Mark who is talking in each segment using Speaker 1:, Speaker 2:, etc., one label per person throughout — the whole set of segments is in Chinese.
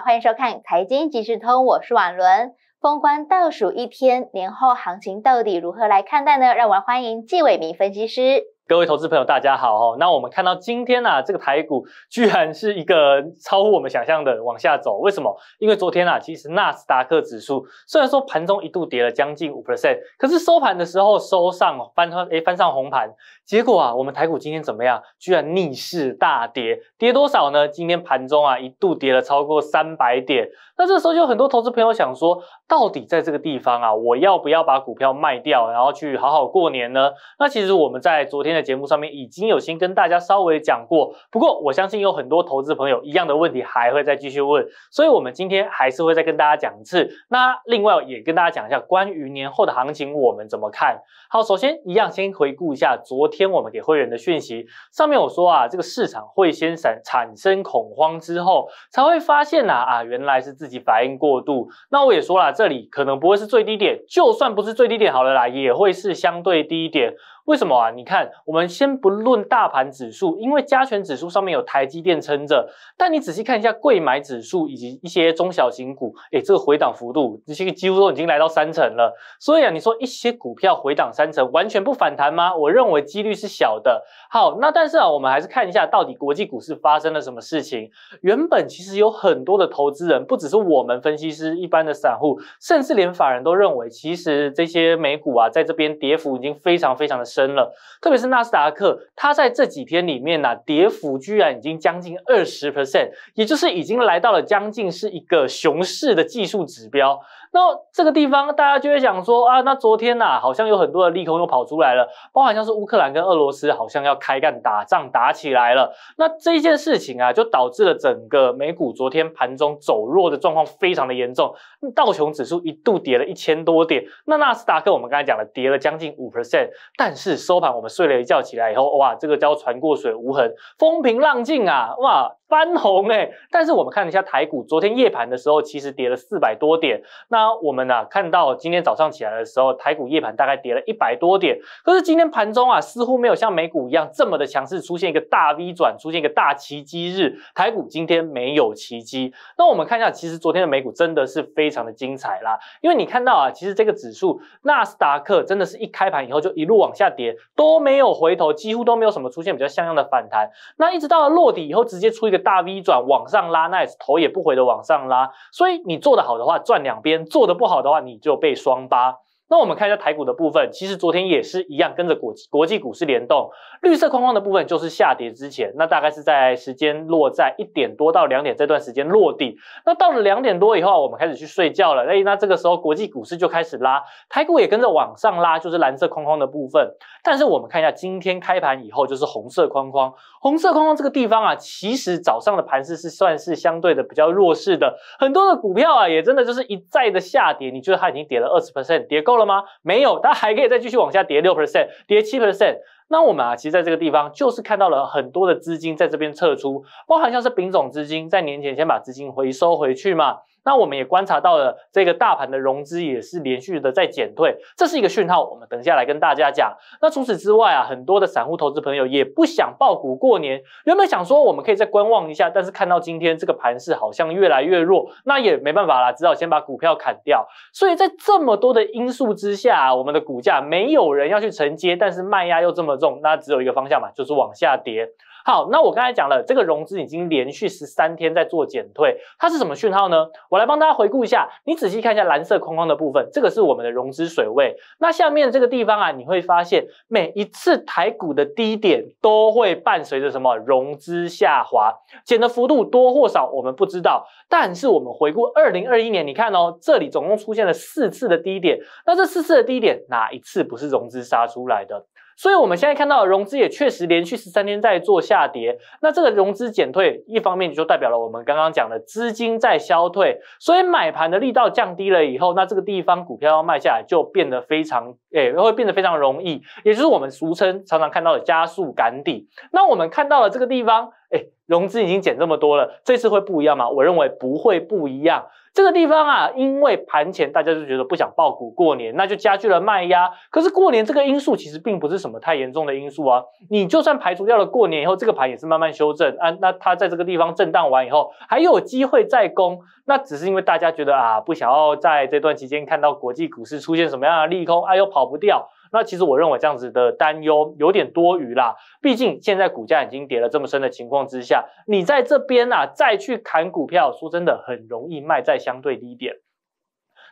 Speaker 1: 欢迎收看《财经即时通》，我是婉伦。封关倒数一天，年后行情到底如何来看待呢？让我们欢迎纪伟明分析师。各位投资朋友，大家好哦。那我们看到今天呢，这个台股居然是一个超乎我们想象的往下走。为什么？因为昨天啊，其实纳斯达克指数虽然说盘中一度跌了将近五 percent，可是收盘的时候收上翻翻哎翻上红盘。结果啊，我们台股今天怎么样？居然逆势大跌，跌多少呢？今天盘中啊一度跌了超过三百点。那这时候就有很多投资朋友想说，到底在这个地方啊，我要不要把股票卖掉，然后去好好过年呢？那其实我们在昨天的。节目上面已经有先跟大家稍微讲过，不过我相信有很多投资朋友一样的问题还会再继续问，所以我们今天还是会再跟大家讲一次。那另外也跟大家讲一下关于年后的行情我们怎么看。好，首先一样先回顾一下昨天我们给会员的讯息，上面我说啊，这个市场会先产产生恐慌之后，才会发现呐啊原来是自己反应过度。那我也说了，这里可能不会是最低点，就算不是最低点好了啦，也会是相对低点。为什么啊？你看，我们先不论大盘指数，因为加权指数上面有台积电撑着，但你仔细看一下贵买指数以及一些中小型股，哎，这个回档幅度这些几乎都已经来到三成了。所以啊，你说一些股票回档三成，完全不反弹吗？我认为几率是小的。好，那但是啊，我们还是看一下到底国际股市发生了什么事情。原本其实有很多的投资人，不只是我们分析师，一般的散户，甚至连法人都认为，其实这些美股啊，在这边跌幅已经非常非常的。升了，特别是纳斯达克，它在这几天里面呢，跌幅居然已经将近二十 percent，也就是已经来到了将近是一个熊市的技术指标。那这个地方，大家就会想说啊，那昨天呐，好像有很多的利空又跑出来了，包含像是乌克兰跟俄罗斯好像要开干打仗打起来了。那这一件事情啊，就导致了整个美股昨天盘中走弱的状况非常的严重，道琼指数一度跌了一千多点。那纳斯达克我们刚才讲了，跌了将近五 percent，但是收盘我们睡了一觉起来以后，哇，这个叫船过水无痕，风平浪静啊，哇。翻红哎，但是我们看一下台股，昨天夜盘的时候其实跌了四百多点。那我们呢看到今天早上起来的时候，台股夜盘大概跌了一百多点。可是今天盘中啊，似乎没有像美股一样这么的强势，出现一个大 V 转，出现一个大奇迹日。台股今天没有奇迹。那我们看一下，其实昨天的美股真的是非常的精彩啦，因为你看到啊，其实这个指数纳斯达克真的是一开盘以后就一路往下跌，都没有回头，几乎都没有什么出现比较像样的反弹。那一直到了落底以后，直接出一个。大 V 转往上拉，那头也不回的往上拉，所以你做的好的话赚两边，做的不好的话你就被双八。那我们看一下台股的部分，其实昨天也是一样，跟着国国际股市联动。绿色框框的部分就是下跌之前，那大概是在时间落在一点多到两点这段时间落地。那到了两点多以后，我们开始去睡觉了。哎，那这个时候国际股市就开始拉，台股也跟着往上拉，就是蓝色框框的部分。但是我们看一下今天开盘以后，就是红色框框。红色框框这个地方啊，其实早上的盘势是算是相对的比较弱势的，很多的股票啊也真的就是一再的下跌，你觉得它已经跌了二十 percent，跌够了。吗？没有，它还可以再继续往下跌六 percent，跌七 percent。那我们啊，其实在这个地方就是看到了很多的资金在这边撤出，包含像是丙种资金在年前先把资金回收回去嘛。那我们也观察到了，这个大盘的融资也是连续的在减退，这是一个讯号。我们等下来跟大家讲。那除此之外啊，很多的散户投资朋友也不想爆股过年，原本想说我们可以再观望一下，但是看到今天这个盘势好像越来越弱，那也没办法啦，只好先把股票砍掉。所以在这么多的因素之下，我们的股价没有人要去承接，但是卖压又这么重，那只有一个方向嘛，就是往下跌。好，那我刚才讲了，这个融资已经连续十三天在做减退，它是什么讯号呢？我来帮大家回顾一下，你仔细看一下蓝色框框的部分，这个是我们的融资水位。那下面这个地方啊，你会发现每一次台股的低点都会伴随着什么融资下滑，减的幅度多或少我们不知道，但是我们回顾二零二一年，你看哦，这里总共出现了四次的低点，那这四次的低点哪一次不是融资杀出来的？所以，我们现在看到融资也确实连续十三天在做下跌。那这个融资减退，一方面就代表了我们刚刚讲的资金在消退，所以买盘的力道降低了以后，那这个地方股票要卖下来就变得非常，哎，会变得非常容易，也就是我们俗称常常看到的加速赶底。那我们看到了这个地方，哎，融资已经减这么多了，这次会不一样吗？我认为不会不一样。这个地方啊，因为盘前大家就觉得不想爆股过年，那就加剧了卖压。可是过年这个因素其实并不是什么太严重的因素啊，你就算排除掉了过年以后，这个盘也是慢慢修正啊。那它在这个地方震荡完以后，还有机会再攻，那只是因为大家觉得啊，不想要在这段期间看到国际股市出现什么样的利空，啊，又跑不掉。那其实我认为这样子的担忧有点多余啦，毕竟现在股价已经跌了这么深的情况之下，你在这边呐再去砍股票，说真的很容易卖在相对低点。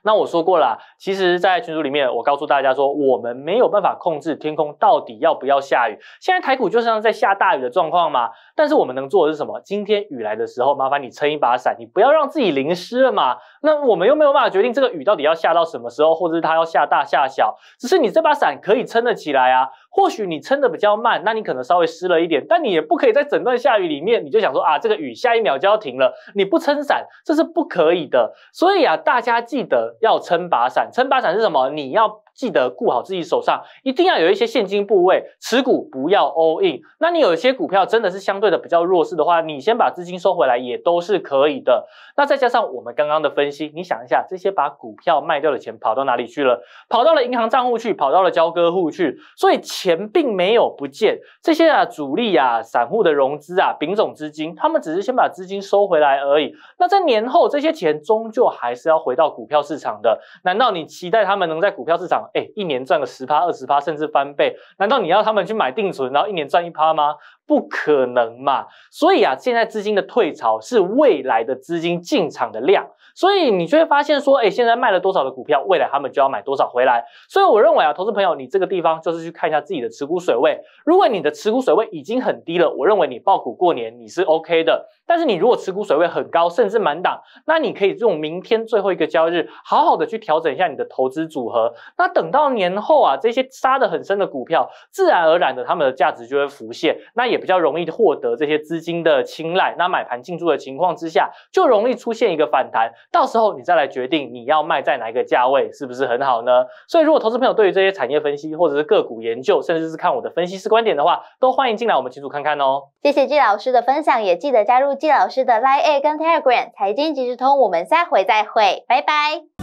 Speaker 1: 那我说过了，其实，在群组里面，我告诉大家说，我们没有办法控制天空到底要不要下雨。现在台股就像在下大雨的状况嘛。但是我们能做的是什么？今天雨来的时候，麻烦你撑一把伞，你不要让自己淋湿了嘛。那我们又没有办法决定这个雨到底要下到什么时候，或者是它要下大下小，只是你这把伞可以撑得起来啊。或许你撑的比较慢，那你可能稍微湿了一点，但你也不可以在整段下雨里面，你就想说啊，这个雨下一秒就要停了，你不撑伞这是不可以的。所以啊，大家记得要撑把伞。撑把伞是什么？你要。记得顾好自己手上，一定要有一些现金部位，持股不要 all in。那你有一些股票真的是相对的比较弱势的话，你先把资金收回来也都是可以的。那再加上我们刚刚的分析，你想一下，这些把股票卖掉的钱跑到哪里去了？跑到了银行账户去，跑到了交割户去，所以钱并没有不见。这些啊主力啊散户的融资啊丙种资金，他们只是先把资金收回来而已。那在年后，这些钱终究还是要回到股票市场的。难道你期待他们能在股票市场？哎，一年赚个十趴、二十趴，甚至翻倍，难道你要他们去买定存，然后一年赚一趴吗？不可能嘛！所以啊，现在资金的退潮是未来的资金进场的量，所以你就会发现说，哎，现在卖了多少的股票，未来他们就要买多少回来。所以我认为啊，投资朋友，你这个地方就是去看一下自己的持股水位。如果你的持股水位已经很低了，我认为你爆股过年你是 OK 的。但是你如果持股水位很高，甚至满档，那你可以用明天最后一个交易日好好的去调整一下你的投资组合。那等到年后啊，这些杀的很深的股票，自然而然的，他们的价值就会浮现。那也。比较容易获得这些资金的青睐，那买盘进驻的情况之下，就容易出现一个反弹。到时候你再来决定你要卖在哪一个价位，是不是很好呢？所以，如果投资朋友对于这些产业分析，或者是个股研究，甚至是看我的分析师观点的话，都欢迎进来我们群组看看哦。谢谢季老师的分享，也记得加入季老师的 Line 跟 Telegram 财经即时通。我们下回再会，拜拜。